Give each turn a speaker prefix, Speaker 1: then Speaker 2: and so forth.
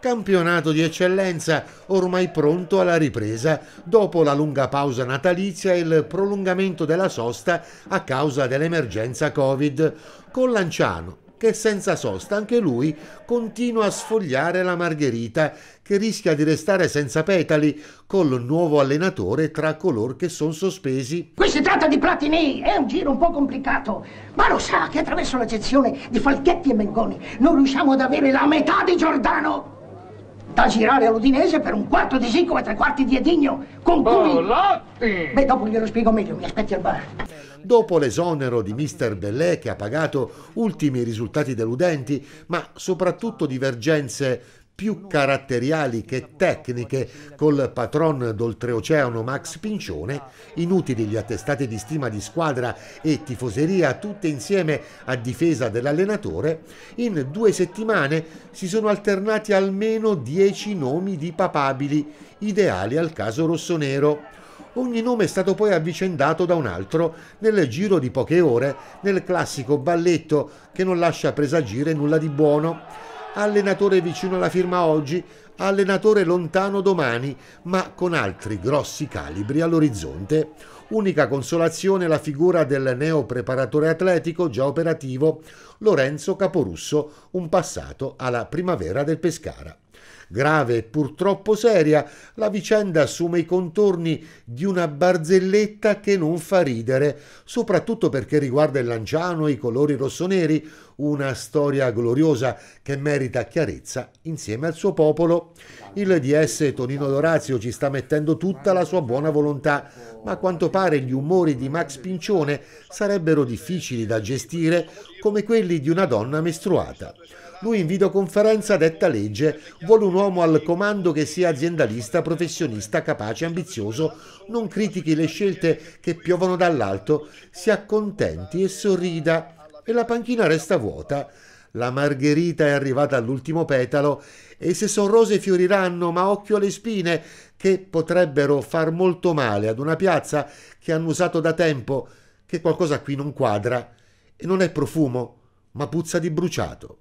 Speaker 1: campionato di eccellenza ormai pronto alla ripresa dopo la lunga pausa natalizia e il prolungamento della sosta a causa dell'emergenza Covid, con Lanciano che senza sosta anche lui continua a sfogliare la margherita che rischia di restare senza petali col nuovo allenatore tra coloro che sono sospesi.
Speaker 2: Qui si tratta di Platini, è un giro un po' complicato, ma lo sa che attraverso la di Falchetti e Mengoni non riusciamo ad avere la metà di Giordano da girare all'Udinese per un quarto di Sico e tre quarti di Edigno con cui... Bollotti! Beh, dopo glielo spiego meglio, mi aspetti al bar.
Speaker 1: Dopo l'esonero di Mr. Bellè che ha pagato ultimi risultati deludenti, ma soprattutto divergenze più caratteriali che tecniche col patron d'oltreoceano Max Pincione, inutili gli attestati di stima di squadra e tifoseria tutte insieme a difesa dell'allenatore, in due settimane si sono alternati almeno dieci nomi di papabili, ideali al caso rossonero ogni nome è stato poi avvicendato da un altro nel giro di poche ore nel classico balletto che non lascia presagire nulla di buono allenatore vicino alla firma oggi, allenatore lontano domani, ma con altri grossi calibri all'orizzonte. Unica consolazione la figura del neo preparatore atletico già operativo Lorenzo Caporusso, un passato alla primavera del Pescara. Grave e purtroppo seria, la vicenda assume i contorni di una barzelletta che non fa ridere, soprattutto perché riguarda il Lanciano e i colori rossoneri, una storia gloriosa che merita chiarezza insieme al suo popolo. Il DS Tonino Dorazio ci sta mettendo tutta la sua buona volontà, ma a quanto pare gli umori di Max Pincione sarebbero difficili da gestire come quelli di una donna mestruata. Lui in videoconferenza detta legge vuole un uomo al comando che sia aziendalista, professionista, capace, ambizioso, non critichi le scelte che piovono dall'alto, si accontenti e sorrida. E la panchina resta vuota. La margherita è arrivata all'ultimo petalo e se son rose fioriranno, ma occhio alle spine che potrebbero far molto male ad una piazza che hanno usato da tempo, che qualcosa qui non quadra e non è profumo, ma puzza di bruciato.